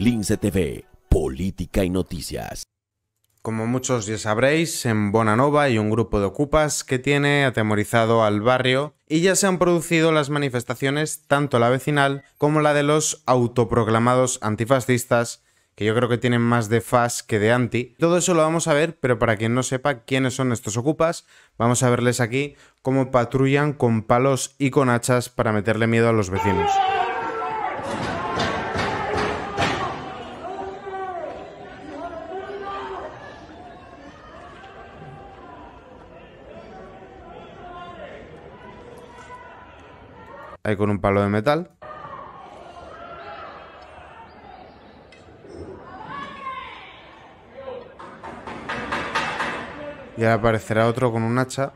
Lince TV, Política y Noticias. Como muchos ya sabréis, en Bonanova hay un grupo de ocupas que tiene atemorizado al barrio y ya se han producido las manifestaciones, tanto la vecinal como la de los autoproclamados antifascistas, que yo creo que tienen más de fas que de anti. Todo eso lo vamos a ver, pero para quien no sepa quiénes son estos ocupas, vamos a verles aquí cómo patrullan con palos y con hachas para meterle miedo a los vecinos. Ahí con un palo de metal. Y aparecerá otro con un hacha.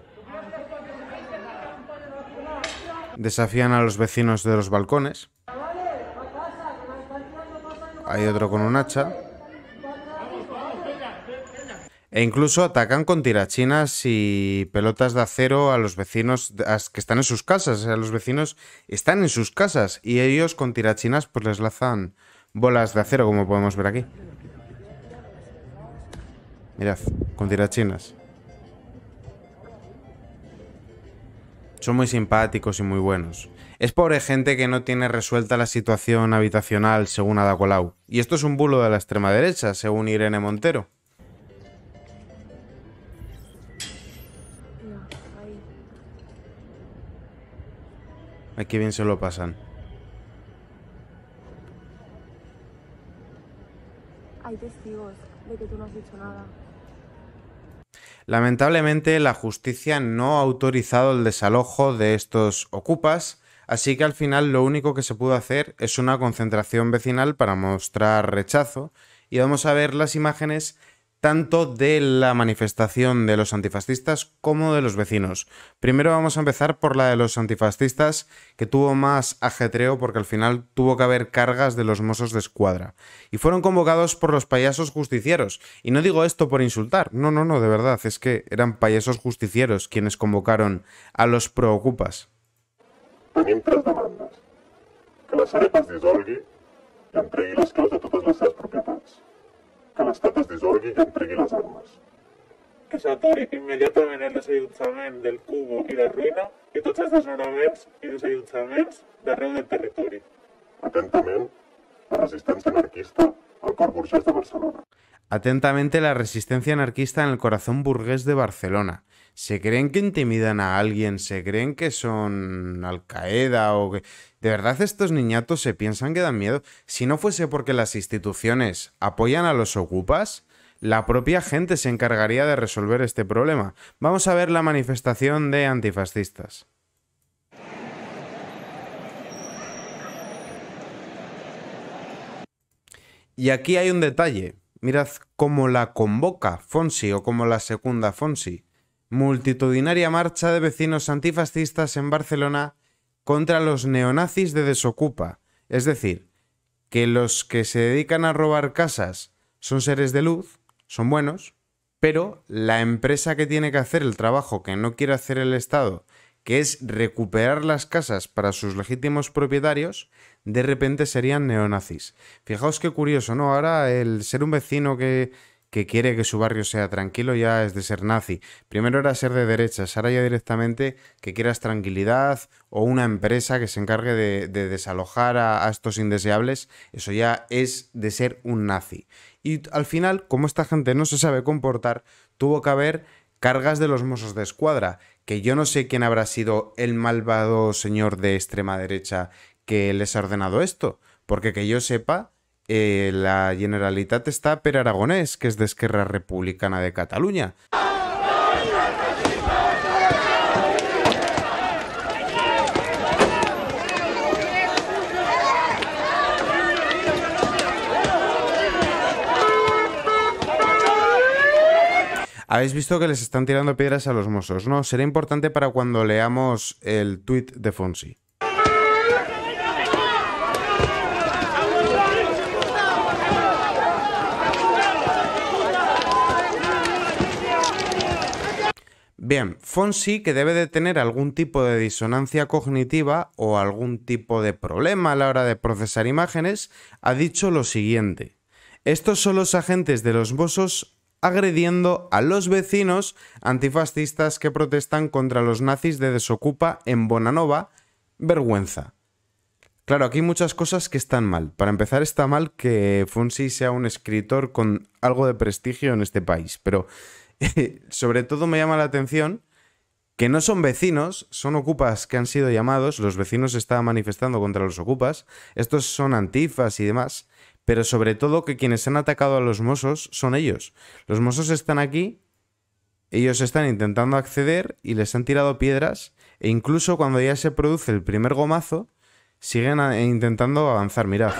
Desafían a los vecinos de los balcones. Hay otro con un hacha. E incluso atacan con tirachinas y pelotas de acero a los vecinos que están en sus casas. A los vecinos están en sus casas y ellos con tirachinas pues les lanzan bolas de acero como podemos ver aquí. Mirad, con tirachinas. Son muy simpáticos y muy buenos. Es pobre gente que no tiene resuelta la situación habitacional según Ada Colau. Y esto es un bulo de la extrema derecha, según Irene Montero. Aquí bien se lo pasan. Hay testigos de que tú no has dicho nada. Lamentablemente, la justicia no ha autorizado el desalojo de estos ocupas, así que al final lo único que se pudo hacer es una concentración vecinal para mostrar rechazo, y vamos a ver las imágenes tanto de la manifestación de los antifascistas como de los vecinos. Primero vamos a empezar por la de los antifascistas, que tuvo más ajetreo porque al final tuvo que haber cargas de los mozos de escuadra. Y fueron convocados por los payasos justicieros. Y no digo esto por insultar, no, no, no, de verdad, es que eran payasos justicieros quienes convocaron a los preocupas. También tres Que las de que les taques dissolgui i em entreguen les armes. Que s'aturi inmediatamente el desallotjament del Cubo y la ruïna i tots els desnonaments i desallotjaments d'arreu del territorio. Atentamente, la resistencia anarquista al cor burgès de Barcelona. Atentamente la resistencia anarquista en el corazón burgués de Barcelona se creen que intimidan a alguien, se creen que son Al Qaeda o que... De verdad estos niñatos se piensan que dan miedo. Si no fuese porque las instituciones apoyan a los ocupas, la propia gente se encargaría de resolver este problema. Vamos a ver la manifestación de antifascistas. Y aquí hay un detalle. Mirad cómo la convoca Fonsi o cómo la secunda Fonsi multitudinaria marcha de vecinos antifascistas en Barcelona contra los neonazis de Desocupa. Es decir, que los que se dedican a robar casas son seres de luz, son buenos, pero la empresa que tiene que hacer el trabajo que no quiere hacer el Estado, que es recuperar las casas para sus legítimos propietarios, de repente serían neonazis. Fijaos qué curioso, ¿no? Ahora el ser un vecino que que quiere que su barrio sea tranquilo ya es de ser nazi. Primero era ser de derecha, ahora ya directamente que quieras tranquilidad o una empresa que se encargue de, desalojar a, estos indeseables, eso ya es de ser un nazi. Y al final, como esta gente no se sabe comportar, tuvo que haber cargas de los mozos de Escuadra, que yo no sé quién habrá sido el malvado señor de extrema derecha que les ha ordenado esto, porque que yo sepa, eh, la Generalitat está per aragonés, que es de Esquerra Republicana de Cataluña. Habéis visto que les están tirando piedras a los mozos, ¿no? Será importante para cuando leamos el tuit de Fonsi. Bien, Fonsi que debe de tener algún tipo de disonancia cognitiva o algún tipo de problema a la hora de procesar imágenes, ha dicho lo siguiente. Estos son los agentes de los Bosos agrediendo a los vecinos antifascistas que protestan contra los nazis de Desocupa en Bonanova. Vergüenza. Claro, aquí hay muchas cosas que están mal. Para empezar, está mal que Fonsi sea un escritor con algo de prestigio en este país, pero sobre todo me llama la atención que no son vecinos, son ocupas que han sido llamados, los vecinos están manifestando contra los ocupas, estos son antifas y demás, pero sobre todo que quienes han atacado a los mozos son ellos. Los mozos están aquí, ellos están intentando acceder y les han tirado piedras, e incluso cuando ya se produce el primer gomazo, siguen e intentando avanzar, mirad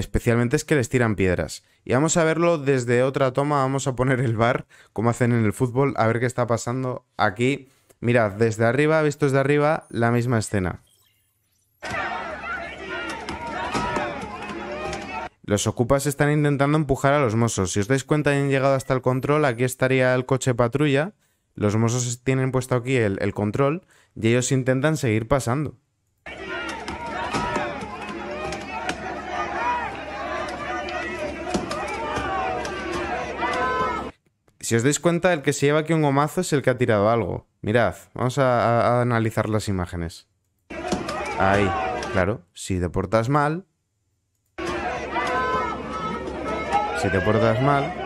especialmente es que les tiran piedras. Y vamos a verlo desde otra toma, vamos a poner el bar, como hacen en el fútbol, a ver qué está pasando aquí. Mirad, desde arriba, visto desde arriba, la misma escena. Los ocupas están intentando empujar a los mozos. Si os dais cuenta, han llegado hasta el control. Aquí estaría el coche patrulla. Los mozos tienen puesto aquí el control y ellos intentan seguir pasando. Si os dais cuenta, el que se lleva aquí un gomazo es el que ha tirado algo. Mirad, vamos a, analizar las imágenes. Ahí, claro, si te portas mal... Si te portas mal...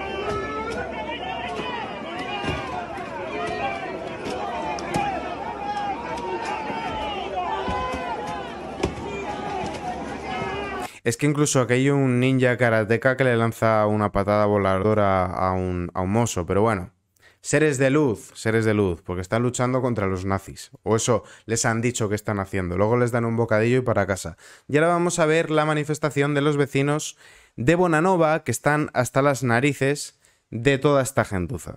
Es que incluso aquí hay un ninja karateca que le lanza una patada voladora a un, mozo, pero bueno. Seres de luz, seres de luz, porque están luchando contra los nazis. O eso les han dicho que están haciendo. Luego les dan un bocadillo y para casa. Y ahora vamos a ver la manifestación de los vecinos de Bonanova, que están hasta las narices de toda esta gentuza.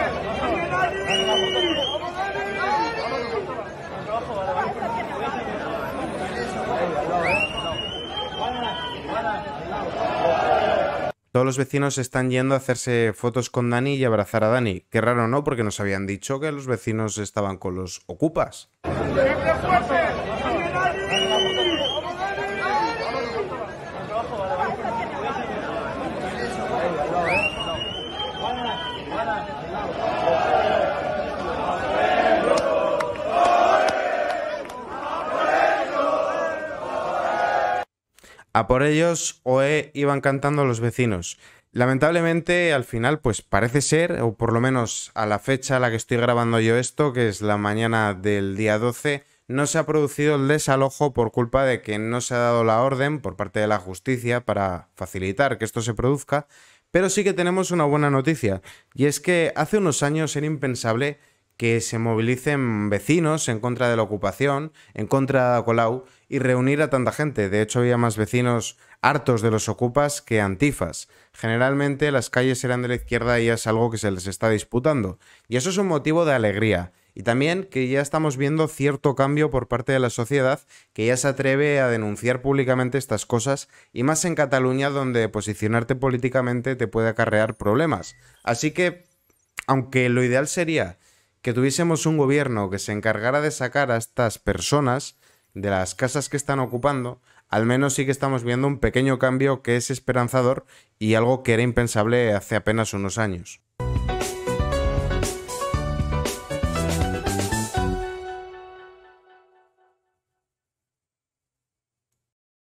Todos los vecinos están yendo a hacerse fotos con Dani y abrazar a Dani. Qué raro, ¿no? Porque nos habían dicho que los vecinos estaban con los ocupas. por ellos, OE eh, iban cantando los vecinos. Lamentablemente, al final, pues parece ser, o por lo menos a la fecha a la que estoy grabando yo esto, que es la mañana del día 12, no se ha producido el desalojo por culpa de que no se ha dado la orden por parte de la justicia para facilitar que esto se produzca, pero sí que tenemos una buena noticia, y es que hace unos años era impensable que se movilicen vecinos en contra de la ocupación, en contra de Colau y reunir a tanta gente. De hecho, había más vecinos hartos de los ocupas que antifas. Generalmente las calles eran de la izquierda y es algo que se les está disputando. Y eso es un motivo de alegría. Y también que ya estamos viendo cierto cambio por parte de la sociedad que ya se atreve a denunciar públicamente estas cosas y más en Cataluña donde posicionarte políticamente te puede acarrear problemas. Así que, aunque lo ideal sería que tuviésemos un gobierno que se encargara de sacar a estas personas de las casas que están ocupando, al menos sí que estamos viendo un pequeño cambio que es esperanzador y algo que era impensable hace apenas unos años.